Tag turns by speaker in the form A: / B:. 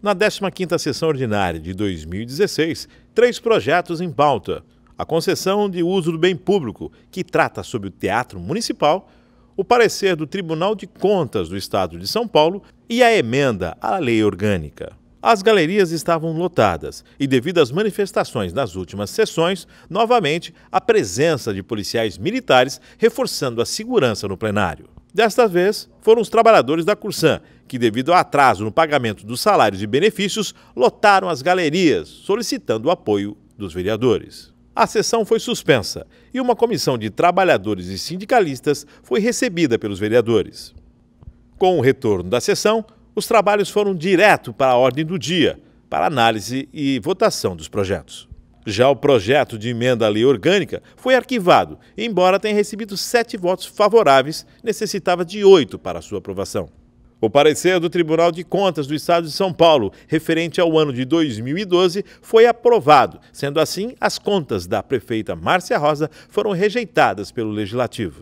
A: Na 15ª sessão ordinária de 2016, três projetos em pauta: a concessão de uso do bem público, que trata sobre o Teatro Municipal, o parecer do Tribunal de Contas do Estado de São Paulo e a emenda à lei orgânica. As galerias estavam lotadas e, devido às manifestações nas últimas sessões, novamente a presença de policiais militares reforçando a segurança no plenário. Desta vez, foram os trabalhadores da Cursan, que, devido ao atraso no pagamento dos salários e benefícios, lotaram as galerias, solicitando o apoio dos vereadores. A sessão foi suspensa e uma comissão de trabalhadores e sindicalistas foi recebida pelos vereadores. Com o retorno da sessão, os trabalhos foram direto para a ordem do dia, para análise e votação dos projetos. Já o projeto de emenda à lei orgânica foi arquivado, embora tenha recebido sete votos favoráveis, necessitava de oito para sua aprovação. O parecer do Tribunal de Contas do Estado de São Paulo, referente ao ano de 2012, foi aprovado. Sendo assim, as contas da prefeita Márcia Rosa foram rejeitadas pelo Legislativo.